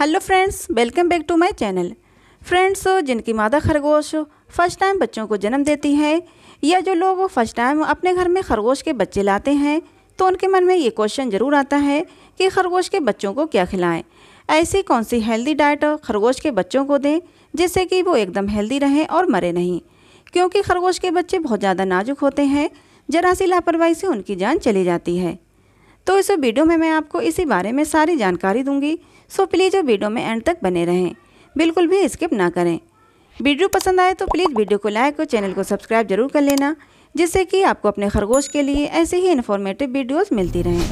hello friends welcome back to my channel friends जिनकी मादा खरगोश फर्स्ट टाइम बच्चों को जन्म देती है या जो लोग फर्स्ट टाइम अपने घर में खरगोश के बच्चे लाते हैं तो उनके मन में ये क्वेश्चन ज़रूर आता है कि खरगोश के बच्चों को क्या खिलाएं ऐसी कौन सी हेल्दी डाइट खरगोश के बच्चों को दें जिससे कि वो एकदम हेल्दी रहें और मरे नहीं क्योंकि खरगोश के बच्चे बहुत ज़्यादा नाजुक होते हैं जरा सी लापरवाही से उनकी जान चली जाती है तो इस वीडियो में मैं आपको इसी बारे में सारी जानकारी दूंगी सो प्लीज़ वो वीडियो में एंड तक बने रहें बिल्कुल भी स्किप ना करें वीडियो पसंद आए तो प्लीज़ वीडियो को लाइक और चैनल को सब्सक्राइब जरूर कर लेना जिससे कि आपको अपने खरगोश के लिए ऐसे ही इन्फॉर्मेटिव वीडियोस मिलती रहें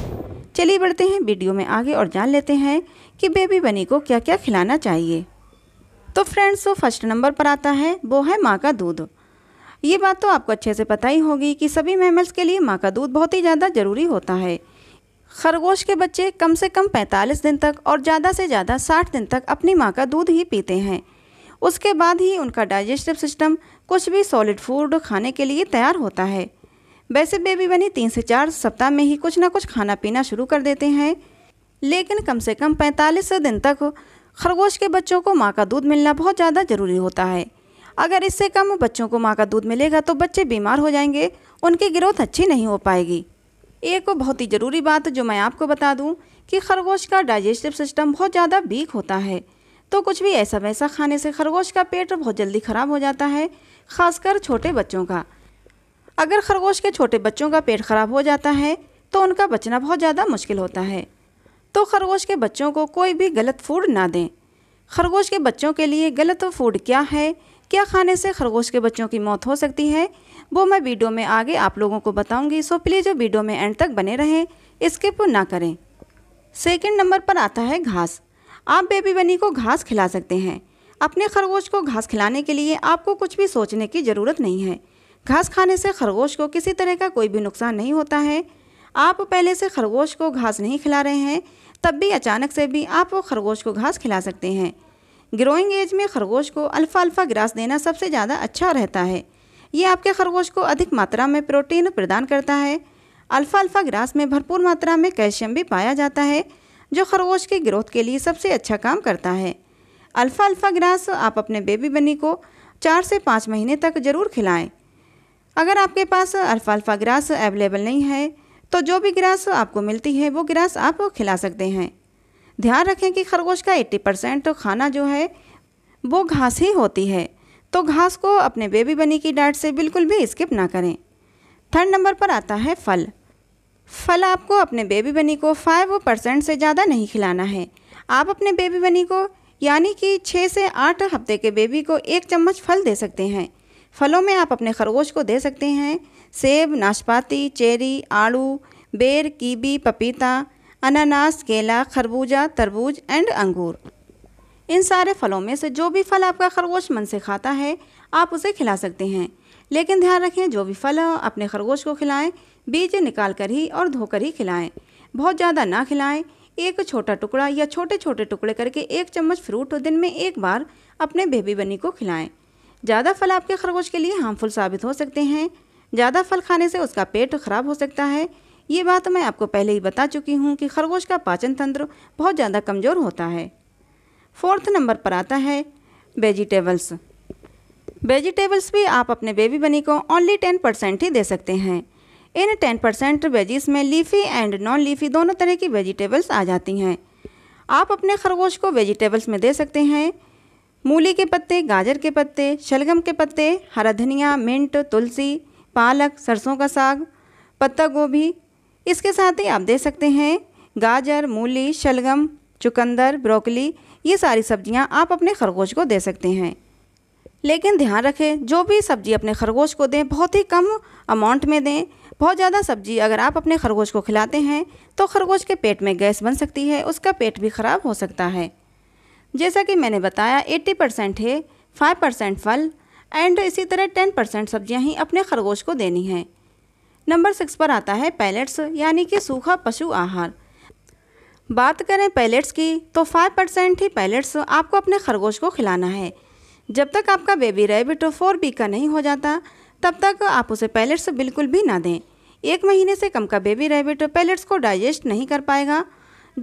चलिए बढ़ते हैं वीडियो में आगे और जान लेते हैं कि बेबी बनी को क्या क्या खिलाना चाहिए तो फ्रेंड्स जो फर्स्ट नंबर पर आता है वो है माँ का दूध ये बात तो आपको अच्छे से पता ही होगी कि सभी मैमल्स के लिए माँ का दूध बहुत ही ज़्यादा ज़रूरी होता है खरगोश के बच्चे कम से कम 45 दिन तक और ज़्यादा से ज़्यादा 60 दिन तक अपनी माँ का दूध ही पीते हैं उसके बाद ही उनका डाइजेस्टिव सिस्टम कुछ भी सॉलिड फूड खाने के लिए तैयार होता है वैसे बेबी बनी तीन से चार सप्ताह में ही कुछ ना कुछ खाना पीना शुरू कर देते हैं लेकिन कम से कम 45 दिन तक खरगोश के बच्चों को माँ का दूध मिलना बहुत ज़्यादा ज़रूरी होता है अगर इससे कम बच्चों को माँ का दूध मिलेगा तो बच्चे बीमार हो जाएंगे उनकी ग्रोथ अच्छी नहीं हो पाएगी एक बहुत ही ज़रूरी बात जो मैं आपको बता दूं कि खरगोश का डाइजेस्टिव सिस्टम बहुत ज़्यादा वीक होता है तो कुछ भी ऐसा वैसा खाने से खरगोश का पेट बहुत जल्दी ख़राब हो जाता है खासकर छोटे बच्चों का अगर खरगोश के छोटे बच्चों का पेट ख़राब हो जाता है तो उनका बचना बहुत ज़्यादा मुश्किल होता है तो खरगोश के बच्चों को कोई भी गलत फूड ना दें खरगोश के बच्चों के लिए गलत फूड क्या है क्या खाने से खरगोश के बच्चों की मौत हो सकती है वो मैं वीडियो में आगे आप लोगों को बताऊंगी सो प्लीज़ वीडियो में एंड तक बने रहें स्किप ना करें सेकेंड नंबर पर आता है घास आप बेबी बनी को घास खिला सकते हैं अपने खरगोश को घास खिलाने के लिए आपको कुछ भी सोचने की ज़रूरत नहीं है घास खाने से खरगोश को किसी तरह का कोई भी नुकसान नहीं होता है आप पहले से खरगोश को घास नहीं खिला रहे हैं तब भी अचानक से भी आप खरगोश को घास खिला सकते हैं ग्रोइंग एज में खरगोश को अल्फ़ा अल्फ़ा ग्रास देना सबसे ज़्यादा अच्छा रहता है ये आपके खरगोश को अधिक मात्रा में प्रोटीन प्रदान करता है अल्फ़ा अल्फ़ा ग्रास में भरपूर मात्रा में कैल्शियम भी पाया जाता है जो खरगोश के ग्रोथ के लिए सबसे अच्छा काम करता है अल्फ़ा अल्फ़ा ग्रास आप अपने बेबी बनी को चार से पाँच महीने तक ज़रूर खिलाएं अगर आपके पास अल्फ़ा अल्फ़ा ग्रास अवेलेबल नहीं है तो जो भी ग्रास आपको मिलती है वो ग्रास आप खिला सकते हैं ध्यान रखें कि खरगोश का 80 परसेंट खाना जो है वो घास ही होती है तो घास को अपने बेबी बनी की डाइट से बिल्कुल भी स्किप ना करें थर्ड नंबर पर आता है फल फल आपको अपने बेबी बनी को फाइव परसेंट से ज़्यादा नहीं खिलाना है आप अपने बेबी बनी को यानी कि छः से आठ हफ्ते के बेबी को एक चम्मच फल दे सकते हैं फलों में आप अपने खरगोश को दे सकते हैं सेब नाशपाती चेरी आड़ू बेर कीबी पपीता अनानास केला खरबूजा तरबूज एंड अंगूर इन सारे फलों में से जो भी फल आपका खरगोश मन से खाता है आप उसे खिला सकते हैं लेकिन ध्यान रखें जो भी फल अपने खरगोश को खिलाएं बीज निकाल कर ही और धोकर ही खिलाएं बहुत ज़्यादा ना खिलाएं एक छोटा टुकड़ा या छोटे छोटे टुकड़े करके एक चम्मच फ्रूट दिन में एक बार अपने बेबी बनी को खिलाएं ज़्यादा फल आपके खरगोश के लिए हार्मफुल साबित हो सकते हैं ज़्यादा फल खाने से उसका पेट खराब हो सकता है ये बात मैं आपको पहले ही बता चुकी हूँ कि खरगोश का पाचन तंत्र बहुत ज़्यादा कमज़ोर होता है फोर्थ नंबर पर आता है वेजिटेबल्स वेजिटेबल्स भी आप अपने बेबी बनी को ओनली टेन परसेंट ही दे सकते हैं इन टेन परसेंट वेजिस में लीफी एंड नॉन लीफी दोनों तरह की वेजिटेबल्स आ जाती हैं आप अपने खरगोश को वेजिटेबल्स में दे सकते हैं मूली के पत्ते गाजर के पत्ते शलगम के पत्ते हरा धनिया मिंट तुलसी पालक सरसों का साग पत्ता गोभी इसके साथ ही आप दे सकते हैं गाजर मूली शलगम चुकंदर ब्रोकली ये सारी सब्जियाँ आप अपने खरगोश को दे सकते हैं लेकिन ध्यान रखें जो भी सब्जी अपने खरगोश को दें बहुत ही कम अमाउंट में दें बहुत ज़्यादा सब्जी अगर आप अपने खरगोश को खिलाते हैं तो खरगोश के पेट में गैस बन सकती है उसका पेट भी ख़राब हो सकता है जैसा कि मैंने बताया 80 परसेंट है 5 परसेंट फल एंड इसी तरह 10 परसेंट सब्जियाँ ही अपने खरगोश को देनी हैं नंबर सिक्स पर आता है पैलेट्स यानी कि सूखा पशु आहार बात करें पैलेट्स की तो 5 परसेंट ही पैलेट्स आपको अपने खरगोश को खिलाना है जब तक आपका बेबी रेबिट फोर बी का नहीं हो जाता तब तक आप उसे पैलेट्स बिल्कुल भी ना दें एक महीने से कम का बेबी रैबिट पैलेट्स को डाइजेस्ट नहीं कर पाएगा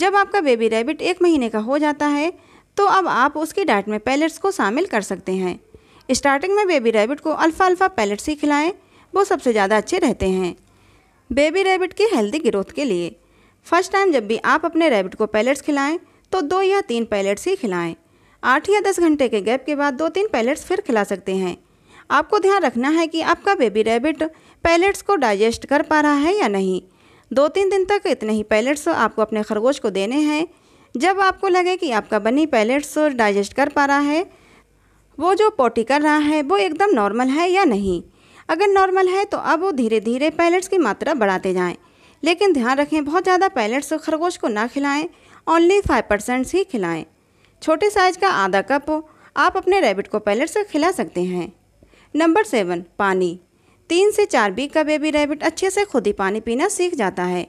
जब आपका बेबी रैबिट एक महीने का हो जाता है तो अब आप उसकी डाइट में पैलेट्स को शामिल कर सकते हैं स्टार्टिंग में बेबी रैबिट को अल्फ़ा अल्फ़ा पैलेट्स ही खिलाएं वो सबसे ज़्यादा अच्छे रहते हैं बेबी रैबिट की हेल्दी ग्रोथ के लिए फर्स्ट टाइम जब भी आप अपने रैबिट को पैलेट्स खिलाएं तो दो या तीन पैलेट्स ही खिलाएं आठ या दस घंटे के गैप के बाद दो तीन पैलेट्स फिर खिला सकते हैं आपको ध्यान रखना है कि आपका बेबी रैबिट पैलेट्स को डाइजेस्ट कर पा रहा है या नहीं दो तीन दिन तक इतने ही पैलेट्स आपको अपने खरगोश को देने हैं जब आपको लगे कि आपका बनी पैलेट्स डाइजेस्ट कर पा रहा है वो जो पोटी कर रहा है वो एकदम नॉर्मल है या नहीं अगर नॉर्मल है तो अब वो धीरे धीरे पैलेट्स की मात्रा बढ़ाते जाएं लेकिन ध्यान रखें बहुत ज़्यादा पैलेट्स खरगोश को ना खिलाएं ओनली फाइव परसेंट्स ही खिलाएं छोटे साइज का आधा कप आप अपने रैबिट को पैलेट्स खिला सकते हैं नंबर सेवन पानी तीन से चार बीक का बेबी रैबिट अच्छे से खुद ही पानी पीना सीख जाता है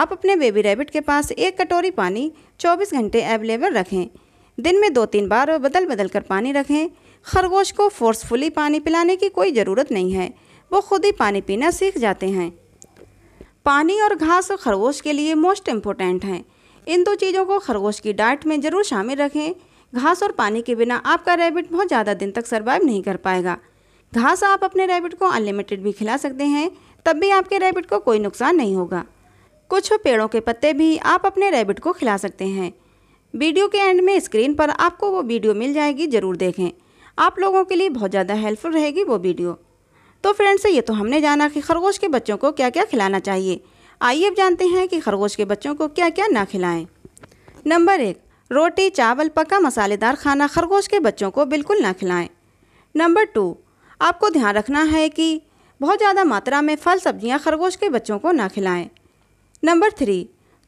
आप अपने बेबी रैबिट के पास एक कटोरी पानी 24 घंटे अवेलेबल रखें दिन में दो तीन बार बदल बदल कर पानी रखें खरगोश को फोर्सफुली पानी पिलाने की कोई ज़रूरत नहीं है वो खुद ही पानी पीना सीख जाते हैं पानी और घास खरगोश के लिए मोस्ट इम्पोर्टेंट हैं इन दो चीज़ों को खरगोश की डाइट में ज़रूर शामिल रखें घास और पानी के बिना आपका रैबिट बहुत ज़्यादा दिन तक सर्वाइव नहीं कर पाएगा घास आप अपने रैबिट को अनलिमिटेड भी खिला सकते हैं तब भी आपके रैबिट को कोई नुकसान नहीं होगा कुछ पेड़ों के पत्ते भी आप अपने रैबिट को खिला सकते हैं वीडियो के एंड में स्क्रीन पर आपको वो वीडियो मिल जाएगी ज़रूर देखें आप लोगों के लिए बहुत ज़्यादा हेल्पफुल रहेगी वो वीडियो तो फ्रेंड्स ये तो हमने जाना कि खरगोश के बच्चों को क्या क्या खिलाना चाहिए आइए अब जानते हैं कि खरगोश के बच्चों को क्या क्या ना खिलाएं नंबर एक रोटी चावल पका मसालेदार खाना खरगोश के बच्चों को बिल्कुल ना खिलाएं नंबर टू आपको ध्यान रखना है कि बहुत ज़्यादा मात्रा में फल सब्जियां खरगोश के बच्चों को ना खिलाएं नंबर थ्री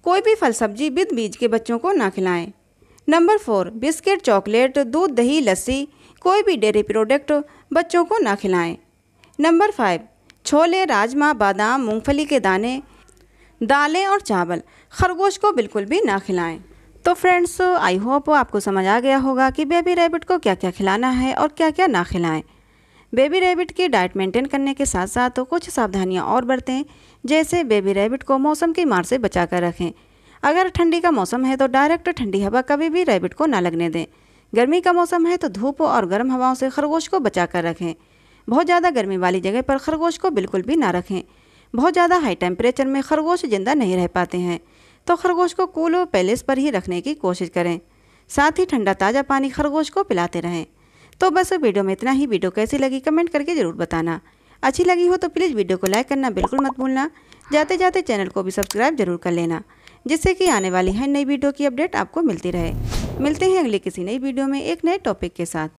कोई भी फल सब्जी बिद बीज के बच्चों को ना खिलाएं नंबर फोर बिस्किट चॉकलेट दूध दही लस्सी कोई भी डेयरी प्रोडक्ट बच्चों को ना खिलाएं नंबर फाइव छोले राजमा बादाम मूंगफली के दाने दालें और चावल खरगोश को बिल्कुल भी ना खिलाएं तो फ्रेंड्स आई होप आपको समझ आ गया होगा कि बेबी रैबिट को क्या क्या खिलाना है और क्या क्या ना खिलाएं बेबी रैबिट की डाइट मेंटेन करने के साथ साथ तो कुछ सावधानियां और बरतें जैसे बेबी रैबिट को मौसम की मार से बचा कर रखें अगर ठंडी का मौसम है तो डायरेक्ट ठंडी हवा कभी भी रैबिट को ना लगने दें गर्मी का मौसम है तो धूप और गर्म हवाओं से खरगोश को बचा कर रखें बहुत ज़्यादा गर्मी वाली जगह पर खरगोश को बिल्कुल भी ना रखें बहुत ज़्यादा हाई टेम्परेचर में खरगोश ज़िंदा नहीं रह पाते हैं तो खरगोश को कूल पैलेस पर ही रखने की कोशिश करें साथ ही ठंडा ताज़ा पानी खरगोश को पिलाते रहें तो बस वीडियो में इतना ही वीडियो कैसी लगी कमेंट करके ज़रूर बताना अच्छी लगी हो तो प्लीज़ वीडियो को लाइक करना बिल्कुल मत भूलना जाते जाते चैनल को भी सब्सक्राइब जरूर कर लेना जिससे कि आने वाली हर नई वीडियो की अपडेट आपको मिलती रहे मिलते हैं अगले किसी नई वीडियो में एक नए टॉपिक के साथ